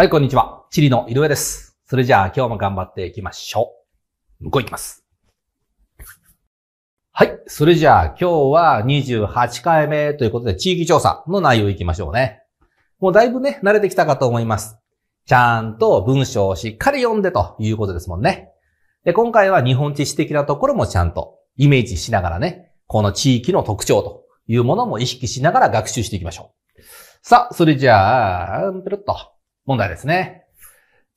はい、こんにちは。チリの井上です。それじゃあ今日も頑張っていきましょう。向こう行きます。はい。それじゃあ今日は28回目ということで地域調査の内容いきましょうね。もうだいぶね、慣れてきたかと思います。ちゃんと文章をしっかり読んでということですもんね。で、今回は日本地史的なところもちゃんとイメージしながらね、この地域の特徴というものも意識しながら学習していきましょう。さあ、それじゃあ、ペロッと。問題ですね。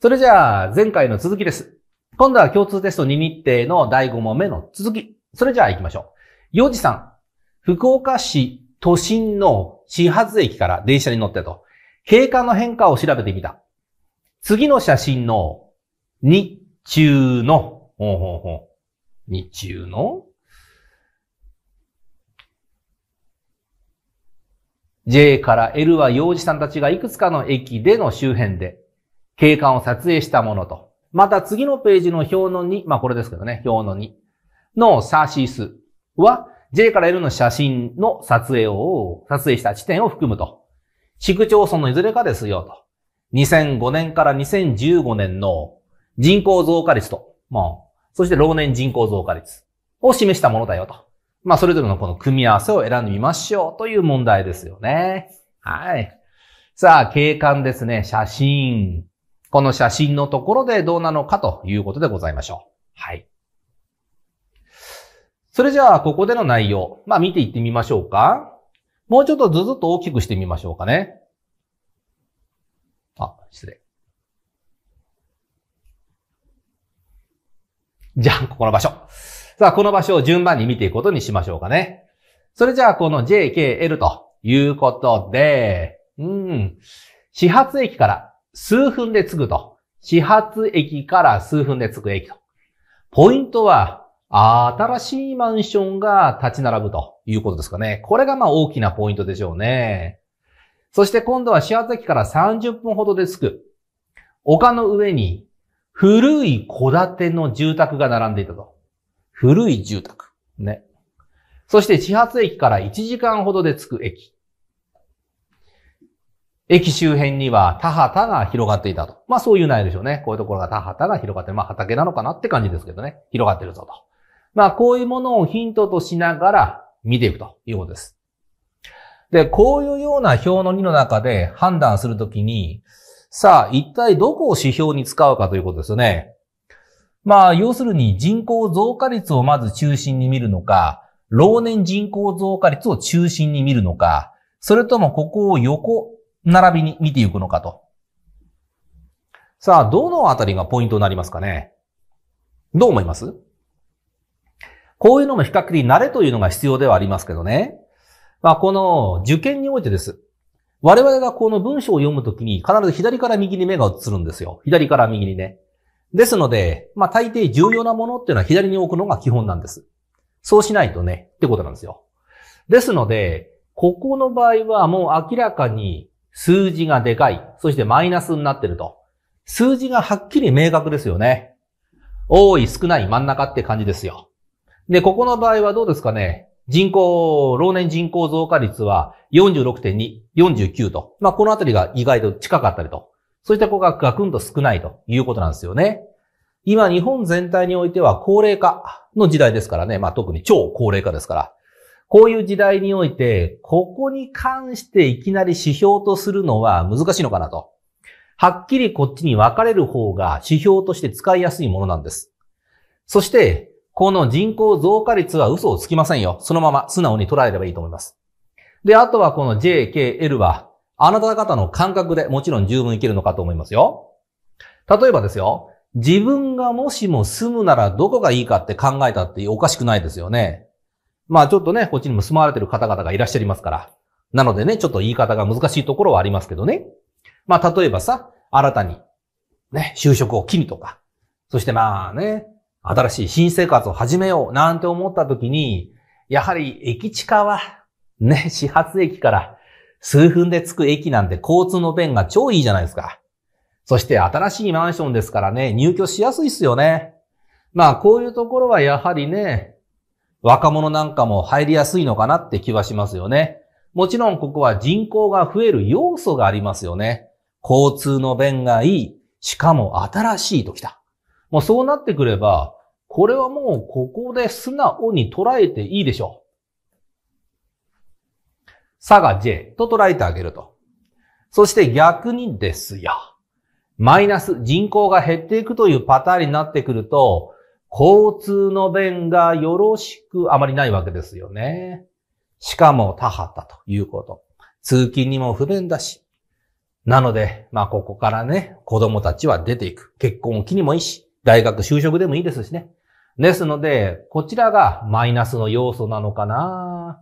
それじゃあ、前回の続きです。今度は共通テスト2日程の第5問目の続き。それじゃあ行きましょう。幼児さん、福岡市都心の始発駅から電車に乗ってと、経過の変化を調べてみた。次の写真の日中の、ほうほうほう日中の J から L は幼児さんたちがいくつかの駅での周辺で景観を撮影したものと。また次のページの表の2、まあこれですけどね、表の2のサーシスは J から L の写真の撮影を、撮影した地点を含むと。市区町村のいずれかですよと。2005年から2015年の人口増加率と、まあ、そして老年人口増加率を示したものだよと。まあ、それぞれのこの組み合わせを選んでみましょうという問題ですよね。はい。さあ、景観ですね。写真。この写真のところでどうなのかということでございましょう。はい。それじゃあ、ここでの内容。まあ、見ていってみましょうか。もうちょっとずずっと大きくしてみましょうかね。あ、失礼。じゃあ、ここの場所。さあ、この場所を順番に見ていくことにしましょうかね。それじゃあ、この JKL ということで、うん。始発駅から数分で着くと。始発駅から数分で着く駅と。ポイントは、新しいマンションが立ち並ぶということですかね。これがまあ大きなポイントでしょうね。そして今度は始発駅から30分ほどで着く。丘の上に古い戸建ての住宅が並んでいたと。古い住宅。ね。そして始発駅から1時間ほどで着く駅。駅周辺には田畑が広がっていたと。まあそういう内容でしょうね。こういうところが田畑が広がってる。まあ畑なのかなって感じですけどね。広がってるぞと。まあこういうものをヒントとしながら見ていくということです。で、こういうような表の2の中で判断するときに、さあ一体どこを指標に使うかということですよね。まあ、要するに人口増加率をまず中心に見るのか、老年人口増加率を中心に見るのか、それともここを横並びに見ていくのかと。さあ、どのあたりがポイントになりますかねどう思いますこういうのも比較的慣れというのが必要ではありますけどね。まあ、この受験においてです。我々がこの文章を読むときに必ず左から右に目が映るんですよ。左から右にね。ですので、まあ大抵重要なものっていうのは左に置くのが基本なんです。そうしないとね、ってことなんですよ。ですので、ここの場合はもう明らかに数字がでかい、そしてマイナスになってると。数字がはっきり明確ですよね。多い、少ない、真ん中って感じですよ。で、ここの場合はどうですかね。人口、老年人口増加率は46.2、49と。まあ、このあたりが意外と近かったりと。そういった子がガクンと少ないということなんですよね。今、日本全体においては高齢化の時代ですからね。まあ特に超高齢化ですから。こういう時代において、ここに関していきなり指標とするのは難しいのかなと。はっきりこっちに分かれる方が指標として使いやすいものなんです。そして、この人口増加率は嘘をつきませんよ。そのまま素直に捉えればいいと思います。で、あとはこの JKL はあなた方の感覚でもちろん十分いけるのかと思いますよ。例えばですよ、自分がもしも住むならどこがいいかって考えたっておかしくないですよね。まあちょっとね、こっちにも住まわれてる方々がいらっしゃいますから。なのでね、ちょっと言い方が難しいところはありますけどね。まあ例えばさ、新たに、ね、就職を機にとか、そしてまあね、新しい新生活を始めようなんて思った時に、やはり駅地下は、ね、始発駅から数分で着く駅なんで交通の便が超いいじゃないですか。そして新しいマンションですからね、入居しやすいっすよね。まあこういうところはやはりね、若者なんかも入りやすいのかなって気はしますよね。もちろんここは人口が増える要素がありますよね。交通の便がいい。しかも新しいときた。もうそうなってくれば、これはもうここで素直に捉えていいでしょう。さが J と捉えてあげると。そして逆にですよ。マイナス、人口が減っていくというパターンになってくると、交通の便がよろしくあまりないわけですよね。しかも他派だということ。通勤にも不便だし。なので、まあここからね、子供たちは出ていく。結婚を機にもいいし、大学就職でもいいですしね。ですので、こちらがマイナスの要素なのかな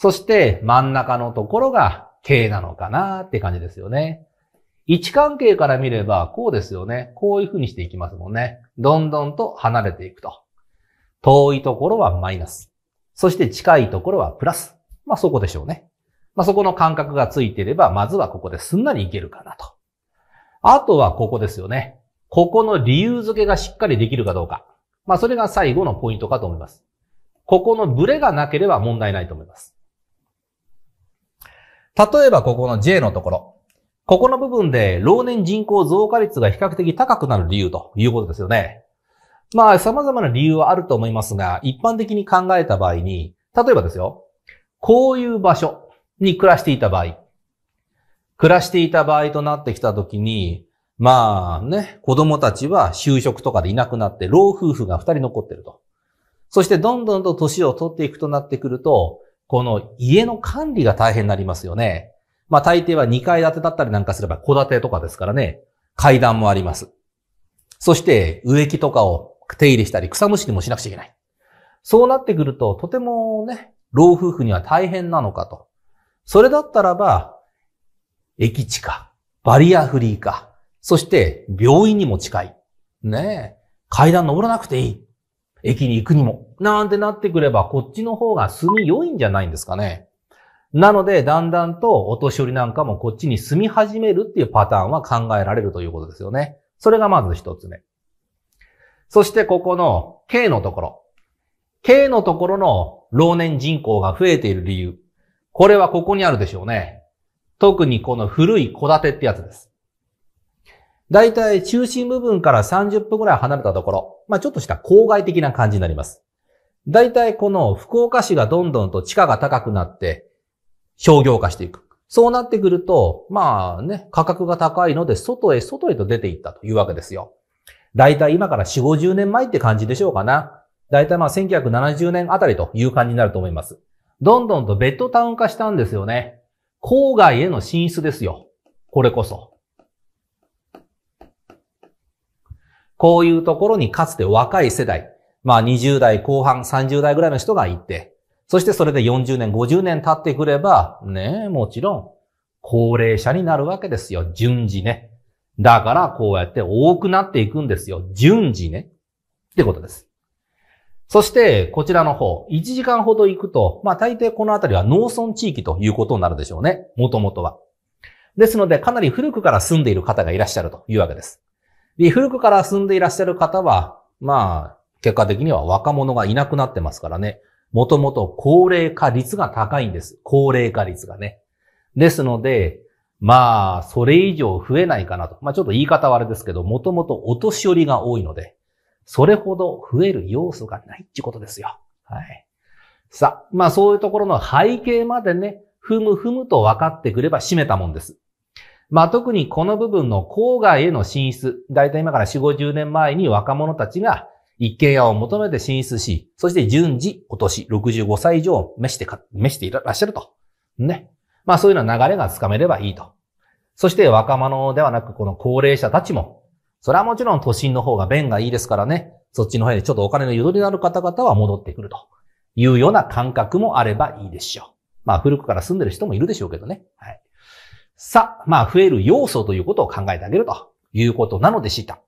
そして真ん中のところが K なのかなって感じですよね。位置関係から見ればこうですよね。こういう風にしていきますもんね。どんどんと離れていくと。遠いところはマイナス。そして近いところはプラス。まあそこでしょうね。まあそこの感覚がついていれば、まずはここですんなりいけるかなと。あとはここですよね。ここの理由付けがしっかりできるかどうか。まあそれが最後のポイントかと思います。ここのブレがなければ問題ないと思います。例えばここの J のところ。ここの部分で老年人口増加率が比較的高くなる理由ということですよね。まあ、様々な理由はあると思いますが、一般的に考えた場合に、例えばですよ、こういう場所に暮らしていた場合、暮らしていた場合となってきたときに、まあね、子供たちは就職とかでいなくなって、老夫婦が二人残ってると。そしてどんどんと年を取っていくとなってくると、この家の管理が大変になりますよね。まあ大抵は2階建てだったりなんかすれば戸建てとかですからね、階段もあります。そして植木とかを手入れしたり草むしりもしなくちゃいけない。そうなってくると、とてもね、老夫婦には大変なのかと。それだったらば、駅地か、バリアフリーか、そして病院にも近い。ねえ、階段登らなくていい。駅に行くにも。なんてなってくれば、こっちの方が住み良いんじゃないんですかね。なので、だんだんとお年寄りなんかもこっちに住み始めるっていうパターンは考えられるということですよね。それがまず一つ目。そしてここの K のところ。K のところの老年人口が増えている理由。これはここにあるでしょうね。特にこの古い戸建てってやつです。だいたい中心部分から30分ぐらい離れたところ、まあちょっとした郊外的な感じになります。大体この福岡市がどんどんと地価が高くなって商業化していく。そうなってくると、まあね、価格が高いので外へ外へと出ていったというわけですよ。大体今から4、50年前って感じでしょうかな。大体まあ1970年あたりという感じになると思います。どんどんとベッドタウン化したんですよね。郊外への進出ですよ。これこそ。こういうところにかつて若い世代、まあ20代後半、30代ぐらいの人がいて、そしてそれで40年、50年経ってくれば、ねえ、もちろん、高齢者になるわけですよ。順次ね。だから、こうやって多くなっていくんですよ。順次ね。ってことです。そして、こちらの方、1時間ほど行くと、まあ大抵この辺りは農村地域ということになるでしょうね。もともとは。ですので、かなり古くから住んでいる方がいらっしゃるというわけです。で古くから住んでいらっしゃる方は、まあ、結果的には若者がいなくなってますからね。もともと高齢化率が高いんです。高齢化率がね。ですので、まあ、それ以上増えないかなと。まあちょっと言い方はあれですけど、もともとお年寄りが多いので、それほど増える要素がないってことですよ。はい。さあ、まあそういうところの背景までね、ふむふむと分かってくれば締めたもんです。まあ特にこの部分の郊外への進出、だいたい今から4、50年前に若者たちが一軒家を求めて進出し、そして順次、今年65歳以上を召してか、召していらっしゃると。ね。まあそういうような流れがつかめればいいと。そして若者ではなく、この高齢者たちも、それはもちろん都心の方が便がいいですからね、そっちの方でちょっとお金のゆとりのある方々は戻ってくるというような感覚もあればいいでしょう。まあ古くから住んでる人もいるでしょうけどね。はい。さあ、まあ増える要素ということを考えてあげるということなのでした。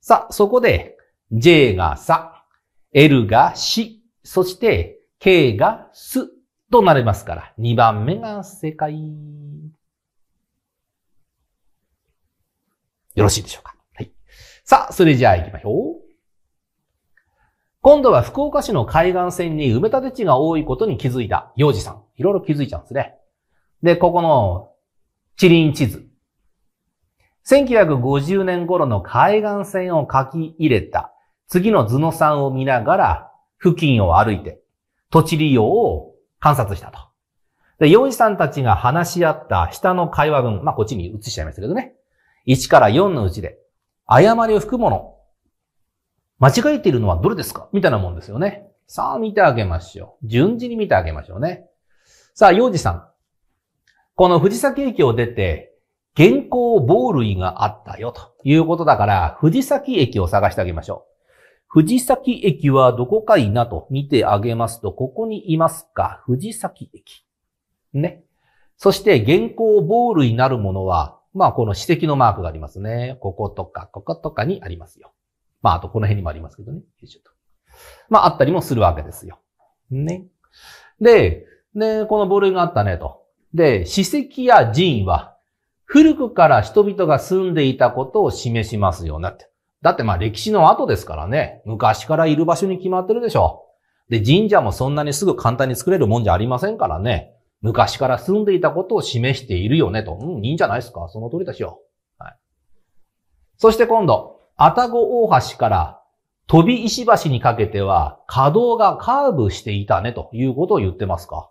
さあ、そこで、J がさ、L がし、そして K がすとなりますから、2番目が正解。よろしいでしょうか。はい。さあ、それじゃあ行きましょう。今度は福岡市の海岸線に埋め立て地が多いことに気づいた幼児さん。いろいろ気づいちゃうんですね。で、ここの地輪地図。1950年頃の海岸線を書き入れた次の図の3を見ながら、付近を歩いて、土地利用を観察したと。で、4さんたちが話し合った下の会話文、まあ、こっちに移しちゃいましたけどね。1から4のうちで、誤りを含むもの。間違えているのはどれですかみたいなもんですよね。さあ、見てあげましょう。順次に見てあげましょうね。さあ、幼児さん。この藤崎駅を出て、現行棒類があったよということだから、藤崎駅を探してあげましょう。藤崎駅はどこかいなと見てあげますと、ここにいますか。藤崎駅。ね。そして現行ボールになるものは、まあこの史跡のマークがありますね。こことか、こことかにありますよ。まああとこの辺にもありますけどね。まああったりもするわけですよ。ね。で、で、このボールがあったねと。で、史跡や寺院は古くから人々が住んでいたことを示しますようなって。だってまあ歴史の後ですからね、昔からいる場所に決まってるでしょ。で、神社もそんなにすぐ簡単に作れるもんじゃありませんからね、昔から住んでいたことを示しているよねと。うん、いいんじゃないですか。その通りでしょ。はい。そして今度、愛宕大橋から飛び石橋にかけては、稼働がカーブしていたねということを言ってますか。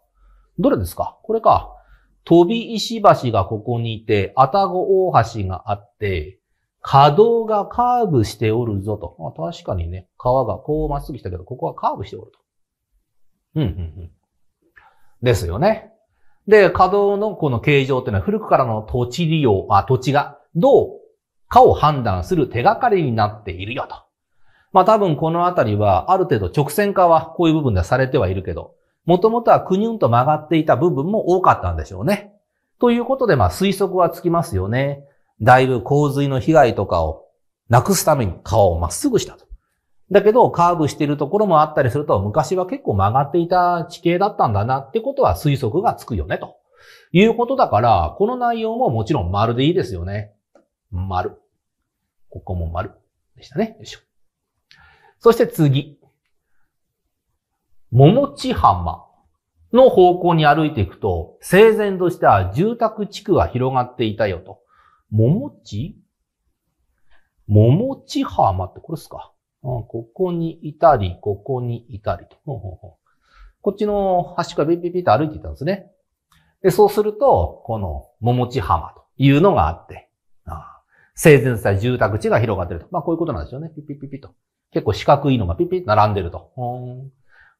どれですかこれか。飛び石橋がここにいて、愛宕大橋があって、可動がカーブしておるぞと。まあ、確かにね、川がこうまっすぐ来たけど、ここはカーブしておると。うん、うん、うん。ですよね。で、稼働のこの形状っていうのは古くからの土地利用、あ、土地がどうかを判断する手がかりになっているよと。まあ多分このあたりはある程度直線化はこういう部分ではされてはいるけど、もともとはくにゅんと曲がっていた部分も多かったんでしょうね。ということでまあ推測はつきますよね。だいぶ洪水の被害とかをなくすために川をまっすぐしたと。だけど、カーブしてるところもあったりすると、昔は結構曲がっていた地形だったんだなってことは推測がつくよね、ということだから、この内容ももちろん丸でいいですよね。丸。ここも丸でしたね。よいしょ。そして次。桃地浜の方向に歩いていくと、整然とした住宅地区が広がっていたよと。桃地桃地浜ってこれですか、うん、ここにいたり、ここにいたりと。ほうほうほうこっちの端からビビビと歩いていたんですね。で、そうすると、この桃地浜というのがあって、あ生前祭住宅地が広がってると。まあ、こういうことなんですよね。ピピピピと。結構四角いのがピピ並んでると。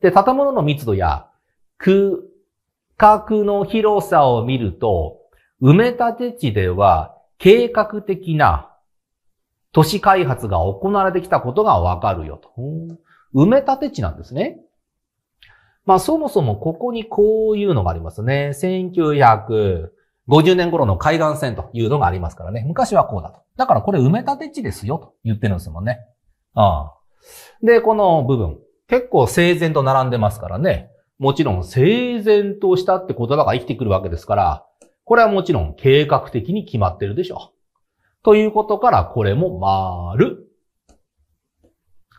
で、建物の密度や区画の広さを見ると、埋め立て地では計画的な都市開発が行われてきたことがわかるよと。埋め立て地なんですね。まあそもそもここにこういうのがありますね。1950年頃の海岸線というのがありますからね。昔はこうだと。だからこれ埋め立て地ですよと言ってるんですもんね。ああで、この部分。結構整然と並んでますからね。もちろん整然としたって言葉が生きてくるわけですから、これはもちろん計画的に決まってるでしょう。ということから、これも丸。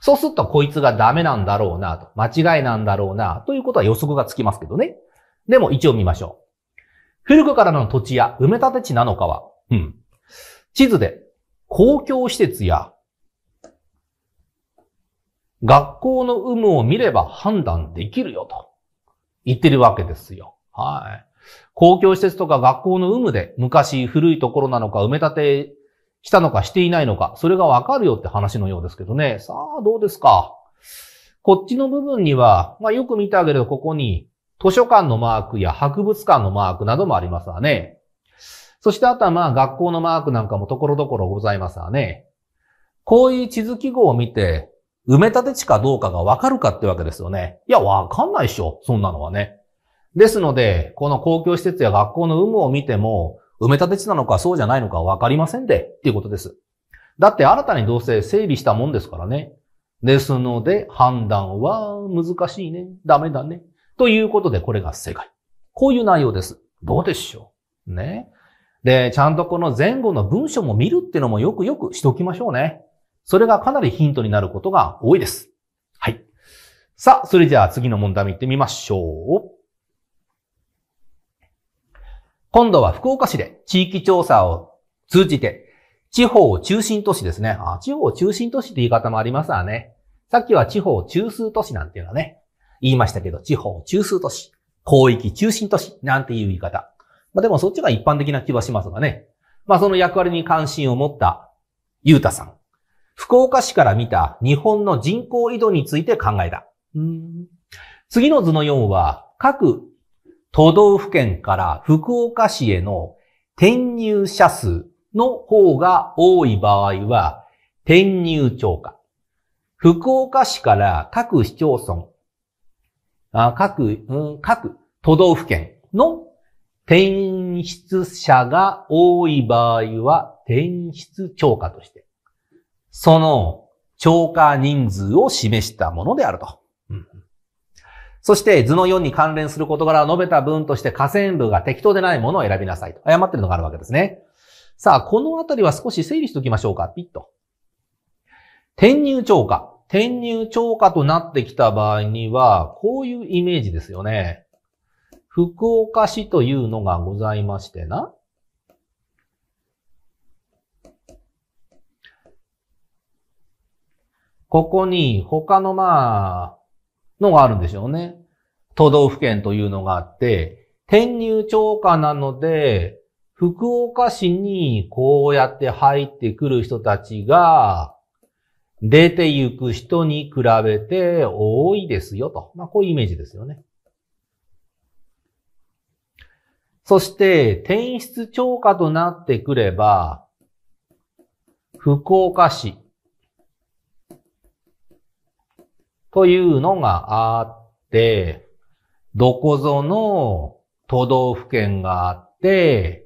そうすると、こいつがダメなんだろうな、と。間違いなんだろうな、ということは予測がつきますけどね。でも一応見ましょう。古くからの土地や埋め立て地なのかは、うん。地図で、公共施設や、学校の有無を見れば判断できるよと言ってるわけですよ。はい。公共施設とか学校の有無で昔古いところなのか埋め立てしたのかしていないのか、それがわかるよって話のようですけどね。さあ、どうですかこっちの部分には、まあよく見てあげるとここに図書館のマークや博物館のマークなどもありますわね。そしてあとはまあ学校のマークなんかもところどころございますわね。こういう地図記号を見て、埋め立て地かどうかがわかるかってわけですよね。いや、わかんないっしょ。そんなのはね。ですので、この公共施設や学校の有無を見ても、埋め立て地なのかそうじゃないのかわかりませんで、っていうことです。だって新たにどうせ整備したもんですからね。ですので、判断は難しいね。ダメだね。ということで、これが正解。こういう内容です。どうでしょうね。で、ちゃんとこの前後の文章も見るっていうのもよくよくしておきましょうね。それがかなりヒントになることが多いです。はい。さあ、それじゃあ次の問題もってみましょう。今度は福岡市で地域調査を通じて、地方を中心都市ですね。あ地方を中心都市って言い方もありますわね。さっきは地方中枢都市なんていうのはね、言いましたけど、地方中枢都市、広域中心都市なんていう言い方。まあでもそっちが一般的な気はしますがね。まあその役割に関心を持ったゆうたさん。福岡市から見た日本の人口移動について考えた。次の図の4は、各都道府県から福岡市への転入者数の方が多い場合は、転入超過。福岡市から各市町村、あ各、うん、各都道府県の転出者が多い場合は、転出超過として、その超過人数を示したものであると。そして、図の4に関連する事柄を述べた文として、下線部が適当でないものを選びなさいと。誤ってるのがあるわけですね。さあ、このあたりは少し整理しておきましょうか。ピッと。転入超過。転入超過となってきた場合には、こういうイメージですよね。福岡市というのがございましてな。ここに他のまあ、のがあるんでしょうね。都道府県というのがあって、転入超過なので、福岡市にこうやって入ってくる人たちが、出て行く人に比べて多いですよと。まあ、こういうイメージですよね。そして、転出超過となってくれば、福岡市、というのがあって、どこぞの都道府県があって、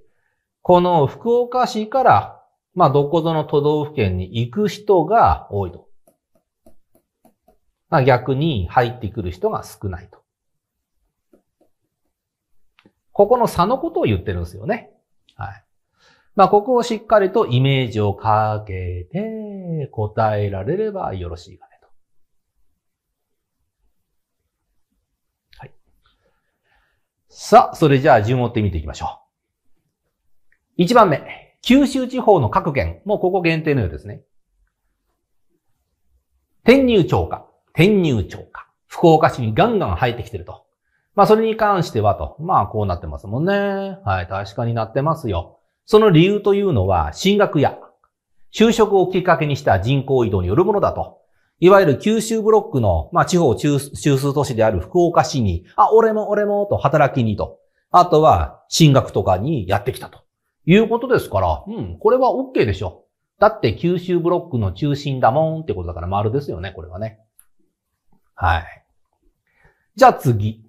この福岡市から、まあ、どこぞの都道府県に行く人が多いと。まあ、逆に入ってくる人が少ないと。ここの差のことを言ってるんですよね。はい。まあ、ここをしっかりとイメージをかけて答えられればよろしいかね。さあ、それじゃあ順を追って見ていきましょう。1番目、九州地方の各県、もうここ限定のようですね。転入超過、転入超過、福岡市にガンガン入ってきてると。まあ、それに関してはと、まあ、こうなってますもんね。はい、確かになってますよ。その理由というのは、進学や就職をきっかけにした人口移動によるものだといわゆる九州ブロックの、まあ、地方中枢都市である福岡市に、あ、俺も俺もと働きにと。あとは、進学とかにやってきたと。いうことですから、うん、これは OK でしょ。だって九州ブロックの中心だもんってことだから丸ですよね、これはね。はい。じゃあ次。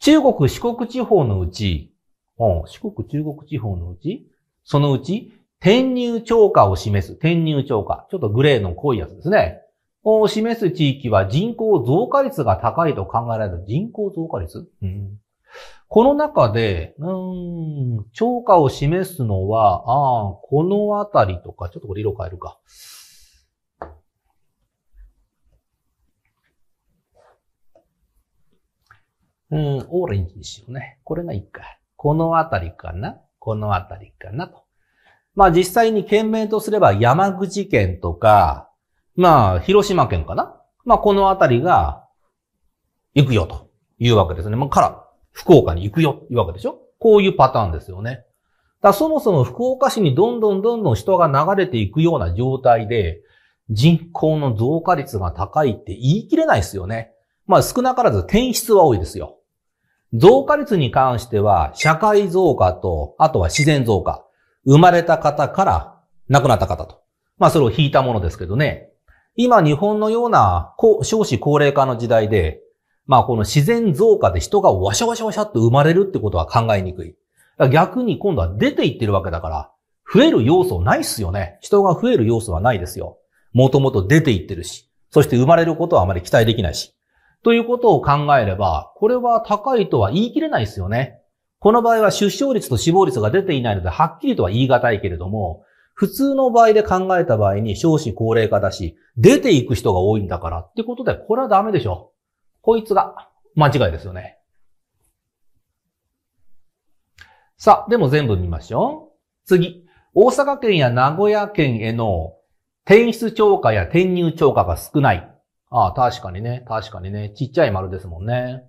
中国四国地方のうち、うん、四国中国地方のうち、そのうち転入超過を示す。転入超過。ちょっとグレーの濃いやつですね。を示す地域は人口増加率が高いと考えられる。人口増加率、うん、この中で、うん、超過を示すのは、あこのあたりとか、ちょっとこれ色変えるか。うん、オレンジにしようね。これがいいか。このあたりかなこのあたりかなと。まあ実際に県名とすれば山口県とか、まあ広島県かなまあこのあたりが行くよというわけですね。まあから福岡に行くよというわけでしょこういうパターンですよね。だそもそも福岡市にどんどんどんどん人が流れていくような状態で、人口の増加率が高いって言い切れないですよね。まあ少なからず転出は多いですよ。増加率に関しては、社会増加と、あとは自然増加。生まれた方から亡くなった方と。まあそれを引いたものですけどね。今日本のような少子高齢化の時代で、まあこの自然増加で人がワシャワシャワシャって生まれるってことは考えにくい。逆に今度は出ていってるわけだから、増える要素ないっすよね。人が増える要素はないですよ。もともと出ていってるし、そして生まれることはあまり期待できないし。ということを考えれば、これは高いとは言い切れないですよね。この場合は出生率と死亡率が出ていないので、はっきりとは言い難いけれども、普通の場合で考えた場合に少子高齢化だし、出ていく人が多いんだからってことで、これはダメでしょ。こいつが間違いですよね。さあ、でも全部見ましょう。次。大阪県や名古屋県への転出超過や転入超過が少ない。ああ、確かにね。確かにね。ちっちゃい丸ですもんね。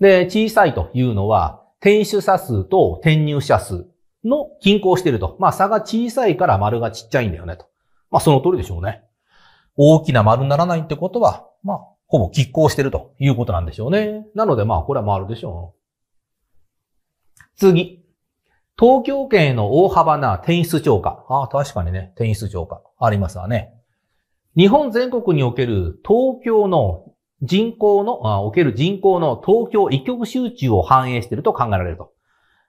で、小さいというのは、転出者数と転入者数の均衡していると。まあ差が小さいから丸がちっちゃいんだよねと。まあその通りでしょうね。大きな丸にならないってことは、まあほぼ拮抗してるということなんでしょうね。なのでまあこれは丸でしょう。次。東京圏への大幅な転出超過。ああ、確かにね、転出超過ありますわね。日本全国における東京の人口の、おける人口の東京一極集中を反映していると考えられると。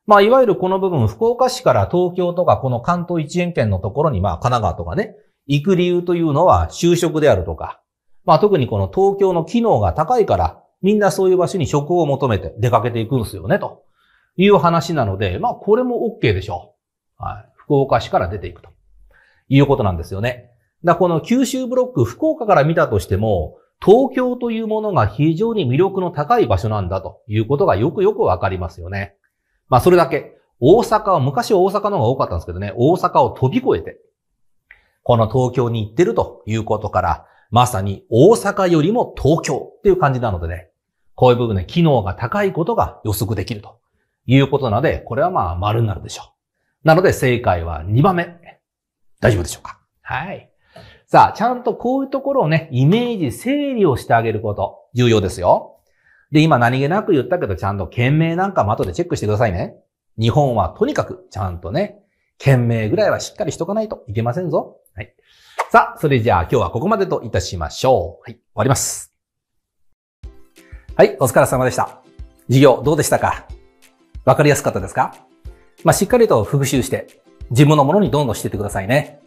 まあ、いわゆるこの部分、福岡市から東京とかこの関東一円圏のところに、まあ、神奈川とかね、行く理由というのは就職であるとか、まあ、特にこの東京の機能が高いから、みんなそういう場所に職を求めて出かけていくんですよね、という話なので、まあ、これも OK でしょう。はい。福岡市から出ていくということなんですよね。だこの九州ブロック、福岡から見たとしても、東京というものが非常に魅力の高い場所なんだということがよくよくわかりますよね。まあそれだけ、大阪は、昔は大阪の方が多かったんですけどね、大阪を飛び越えて、この東京に行ってるということから、まさに大阪よりも東京っていう感じなのでね、こういう部分で機能が高いことが予測できるということなので、これはまあ丸になるでしょう。なので正解は2番目。大丈夫でしょうかはい。さあ、ちゃんとこういうところをね、イメージ整理をしてあげること、重要ですよ。で、今何気なく言ったけど、ちゃんと件名なんかも後でチェックしてくださいね。日本はとにかく、ちゃんとね、件名ぐらいはしっかりしとかないといけませんぞ。はい。さあ、それじゃあ今日はここまでといたしましょう。はい、終わります。はい、お疲れ様でした。授業どうでしたかわかりやすかったですかまあ、しっかりと復習して、自分のものにどんどんしていってくださいね。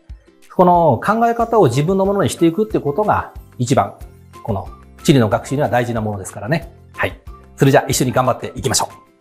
この考え方を自分のものにしていくってことが一番、この地理の学習には大事なものですからね。はい。それじゃあ一緒に頑張っていきましょう。